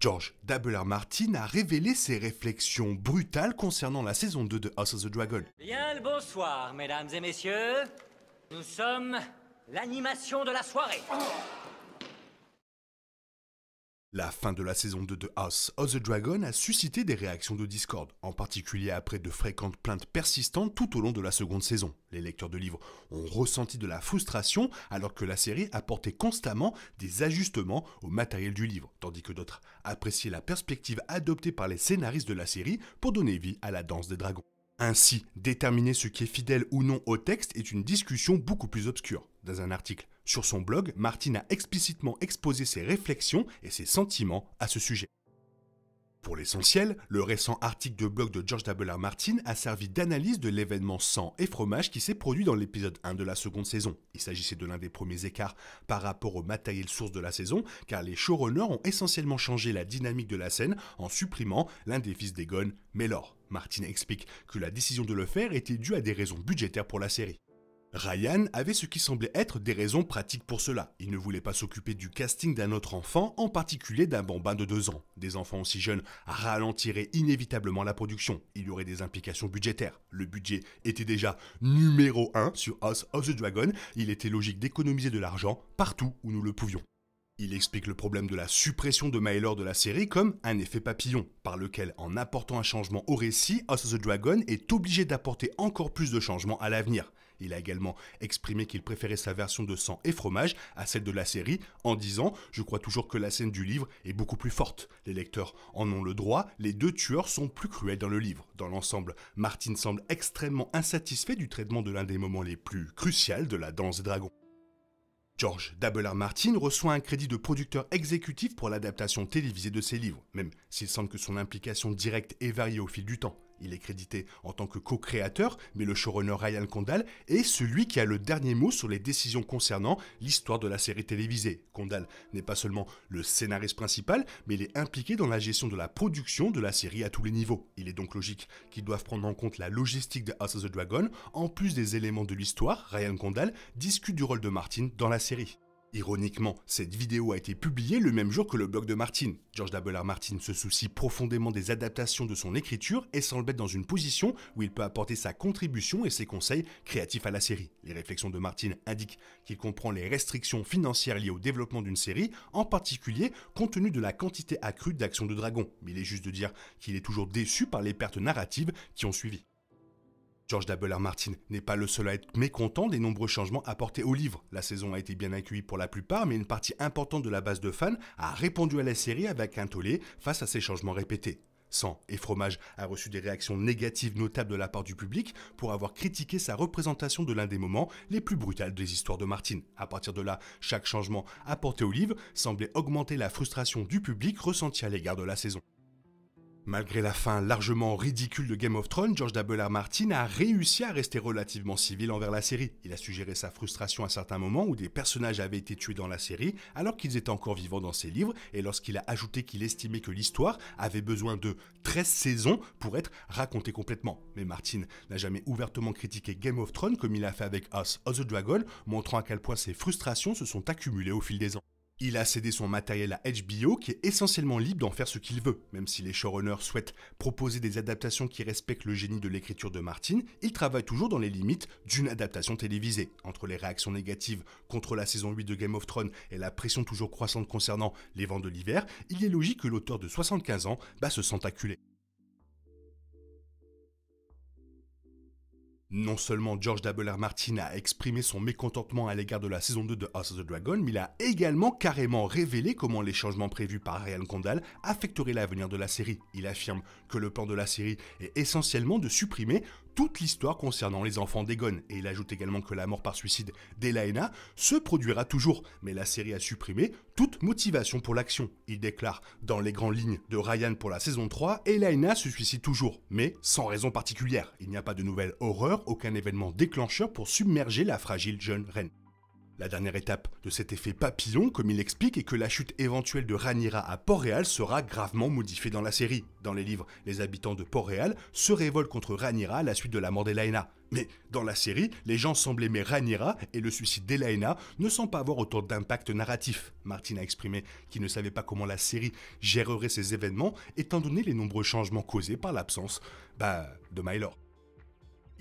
George dabler martin a révélé ses réflexions brutales concernant la saison 2 de House of the Dragon. Bien le bonsoir, mesdames et messieurs. Nous sommes l'animation de la soirée. La fin de la saison 2 de House of the Dragon a suscité des réactions de discorde, en particulier après de fréquentes plaintes persistantes tout au long de la seconde saison. Les lecteurs de livres ont ressenti de la frustration alors que la série apportait constamment des ajustements au matériel du livre, tandis que d'autres appréciaient la perspective adoptée par les scénaristes de la série pour donner vie à la danse des dragons. Ainsi, déterminer ce qui est fidèle ou non au texte est une discussion beaucoup plus obscure. Dans un article sur son blog, Martin a explicitement exposé ses réflexions et ses sentiments à ce sujet. Pour l'essentiel, le récent article de blog de George W. Martin a servi d'analyse de l'événement sang et fromage qui s'est produit dans l'épisode 1 de la seconde saison. Il s'agissait de l'un des premiers écarts par rapport au matériel source de la saison, car les showrunners ont essentiellement changé la dynamique de la scène en supprimant l'un des fils d'Egon, Melor. Martin explique que la décision de le faire était due à des raisons budgétaires pour la série. Ryan avait ce qui semblait être des raisons pratiques pour cela. Il ne voulait pas s'occuper du casting d'un autre enfant, en particulier d'un bambin de 2 ans. Des enfants aussi jeunes ralentiraient inévitablement la production. Il y aurait des implications budgétaires. Le budget était déjà numéro 1 sur House of the Dragon. Il était logique d'économiser de l'argent partout où nous le pouvions. Il explique le problème de la suppression de Mylor de la série comme un effet papillon, par lequel, en apportant un changement au récit, House of the Dragon est obligé d'apporter encore plus de changements à l'avenir. Il a également exprimé qu'il préférait sa version de sang et fromage à celle de la série en disant Je crois toujours que la scène du livre est beaucoup plus forte. Les lecteurs en ont le droit, les deux tueurs sont plus cruels dans le livre. Dans l'ensemble, Martin semble extrêmement insatisfait du traitement de l'un des moments les plus cruciaux de la danse des dragons. George Dabler Martin reçoit un crédit de producteur exécutif pour l'adaptation télévisée de ses livres, même s'il semble que son implication directe ait varié au fil du temps. Il est crédité en tant que co-créateur, mais le showrunner Ryan Condal est celui qui a le dernier mot sur les décisions concernant l'histoire de la série télévisée. Condal n'est pas seulement le scénariste principal, mais il est impliqué dans la gestion de la production de la série à tous les niveaux. Il est donc logique qu'ils doivent prendre en compte la logistique de House of the Dragon, en plus des éléments de l'histoire, Ryan Condal discute du rôle de Martin dans la série. Ironiquement, cette vidéo a été publiée le même jour que le blog de Martin. George W. Martin se soucie profondément des adaptations de son écriture et s'embête dans une position où il peut apporter sa contribution et ses conseils créatifs à la série. Les réflexions de Martin indiquent qu'il comprend les restrictions financières liées au développement d'une série, en particulier compte tenu de la quantité accrue d'actions de dragons. Mais il est juste de dire qu'il est toujours déçu par les pertes narratives qui ont suivi. George Dabler Martin n'est pas le seul à être mécontent des nombreux changements apportés au livre. La saison a été bien accueillie pour la plupart, mais une partie importante de la base de fans a répondu à la série avec un tollé face à ces changements répétés. Sang et Fromage a reçu des réactions négatives notables de la part du public pour avoir critiqué sa représentation de l'un des moments les plus brutales des histoires de Martin. À partir de là, chaque changement apporté au livre semblait augmenter la frustration du public ressentie à l'égard de la saison. Malgré la fin largement ridicule de Game of Thrones, George W. Martin a réussi à rester relativement civil envers la série. Il a suggéré sa frustration à certains moments où des personnages avaient été tués dans la série alors qu'ils étaient encore vivants dans ses livres et lorsqu'il a ajouté qu'il estimait que l'histoire avait besoin de 13 saisons pour être racontée complètement. Mais Martin n'a jamais ouvertement critiqué Game of Thrones comme il a fait avec House of the Dragon, montrant à quel point ses frustrations se sont accumulées au fil des ans. Il a cédé son matériel à HBO qui est essentiellement libre d'en faire ce qu'il veut. Même si les showrunners souhaitent proposer des adaptations qui respectent le génie de l'écriture de Martin, il travaille toujours dans les limites d'une adaptation télévisée. Entre les réactions négatives contre la saison 8 de Game of Thrones et la pression toujours croissante concernant les vents de l'hiver, il est logique que l'auteur de 75 ans bah, se sente acculé. Non seulement George dabler Martin a exprimé son mécontentement à l'égard de la saison 2 de House of the Dragon, mais il a également carrément révélé comment les changements prévus par Ryan Condal affecteraient l'avenir de la série. Il affirme que le plan de la série est essentiellement de supprimer toute l'histoire concernant les enfants d'Egon, et il ajoute également que la mort par suicide d'Elaina se produira toujours, mais la série a supprimé toute motivation pour l'action. Il déclare dans les grandes lignes de Ryan pour la saison 3, Elaina se suicide toujours, mais sans raison particulière. Il n'y a pas de nouvelle horreur, aucun événement déclencheur pour submerger la fragile jeune reine. La dernière étape de cet effet papillon, comme il explique, est que la chute éventuelle de Ranira à Port-Réal sera gravement modifiée dans la série. Dans les livres, les habitants de Port-Réal se révoltent contre Ranira à la suite de la mort d'Elena, Mais dans la série, les gens semblent aimer Ranira et le suicide d'Elena ne semble pas avoir autant d'impact narratif. Martin a exprimé qu'il ne savait pas comment la série gérerait ces événements étant donné les nombreux changements causés par l'absence bah, de Mylor.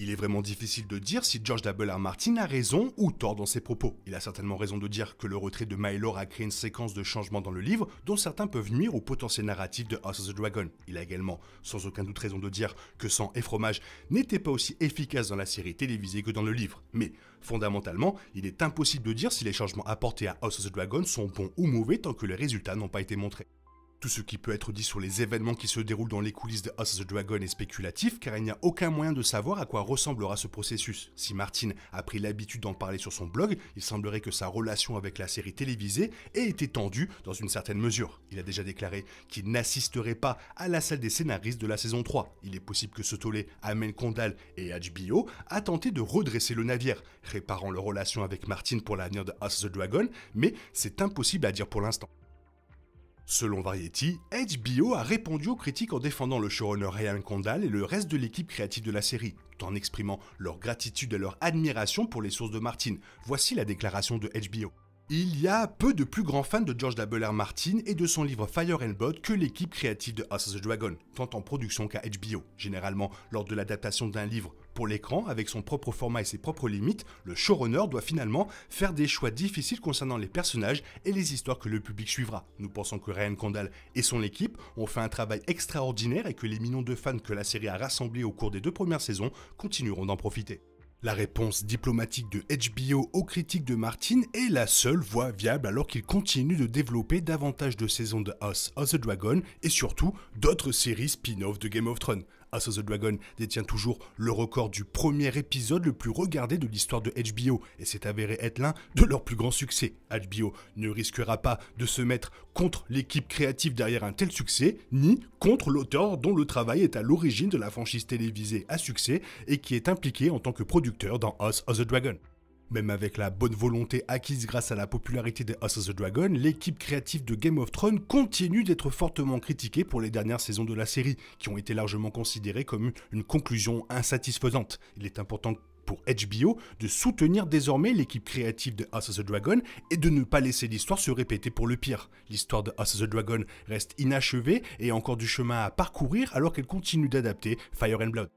Il est vraiment difficile de dire si George W. Martin a raison ou tort dans ses propos. Il a certainement raison de dire que le retrait de Mylor a créé une séquence de changements dans le livre dont certains peuvent nuire au potentiel narratif de House of the Dragon. Il a également sans aucun doute raison de dire que sang et fromage n'étaient pas aussi efficaces dans la série télévisée que dans le livre. Mais fondamentalement, il est impossible de dire si les changements apportés à House of the Dragon sont bons ou mauvais tant que les résultats n'ont pas été montrés. Tout ce qui peut être dit sur les événements qui se déroulent dans les coulisses de House of the Dragon est spéculatif car il n'y a aucun moyen de savoir à quoi ressemblera ce processus. Si Martin a pris l'habitude d'en parler sur son blog, il semblerait que sa relation avec la série télévisée ait été tendue dans une certaine mesure. Il a déjà déclaré qu'il n'assisterait pas à la salle des scénaristes de la saison 3. Il est possible que ce tollé amène Condal et HBO à tenter de redresser le navire, réparant leur relation avec Martin pour l'avenir de House of the Dragon, mais c'est impossible à dire pour l'instant. Selon Variety, HBO a répondu aux critiques en défendant le showrunner Ryan Condal et le reste de l'équipe créative de la série, tout en exprimant leur gratitude et leur admiration pour les sources de Martin. Voici la déclaration de HBO. Il y a peu de plus grands fans de George W. Martin et de son livre Fire and Blood que l'équipe créative de House of the Dragon, tant en production qu'à HBO. Généralement, lors de l'adaptation d'un livre, pour l'écran, avec son propre format et ses propres limites, le showrunner doit finalement faire des choix difficiles concernant les personnages et les histoires que le public suivra. Nous pensons que Ryan Condal et son équipe ont fait un travail extraordinaire et que les millions de fans que la série a rassemblés au cours des deux premières saisons continueront d'en profiter. La réponse diplomatique de HBO aux critiques de Martin est la seule voie viable alors qu'il continue de développer davantage de saisons de House of the Dragon et surtout d'autres séries spin-off de Game of Thrones. House of the Dragon détient toujours le record du premier épisode le plus regardé de l'histoire de HBO et s'est avéré être l'un de leurs plus grands succès. HBO ne risquera pas de se mettre contre l'équipe créative derrière un tel succès, ni contre l'auteur dont le travail est à l'origine de la franchise télévisée à succès et qui est impliqué en tant que producteur dans House of the Dragon. Même avec la bonne volonté acquise grâce à la popularité de House of the Dragon, l'équipe créative de Game of Thrones continue d'être fortement critiquée pour les dernières saisons de la série, qui ont été largement considérées comme une conclusion insatisfaisante. Il est important pour HBO de soutenir désormais l'équipe créative de House of the Dragon et de ne pas laisser l'histoire se répéter pour le pire. L'histoire de House of the Dragon reste inachevée et a encore du chemin à parcourir alors qu'elle continue d'adapter Fire and Blood.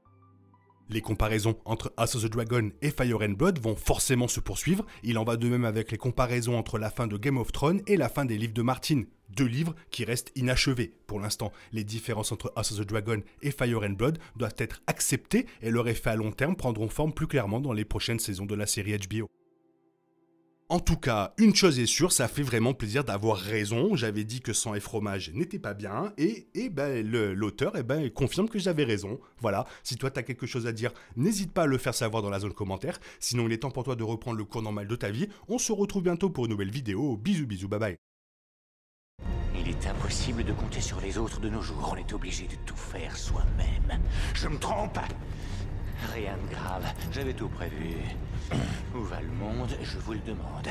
Les comparaisons entre House of the Dragon et Fire and Blood vont forcément se poursuivre, il en va de même avec les comparaisons entre la fin de Game of Thrones et la fin des livres de Martin, deux livres qui restent inachevés pour l'instant. Les différences entre House of the Dragon et Fire and Blood doivent être acceptées et leur effet à long terme prendront forme plus clairement dans les prochaines saisons de la série HBO. En tout cas, une chose est sûre, ça fait vraiment plaisir d'avoir raison. J'avais dit que sang et fromage n'était pas bien, et, ben, l'auteur eh ben, confirme que j'avais raison. Voilà, si toi t'as quelque chose à dire, n'hésite pas à le faire savoir dans la zone commentaire. Sinon, il est temps pour toi de reprendre le cours normal de ta vie. On se retrouve bientôt pour une nouvelle vidéo. Bisous, bisous, bye bye. Il est impossible de compter sur les autres de nos jours. On est obligé de tout faire soi-même. Je me trompe Rien de grave, j'avais tout prévu. Où va le monde, je vous le demande.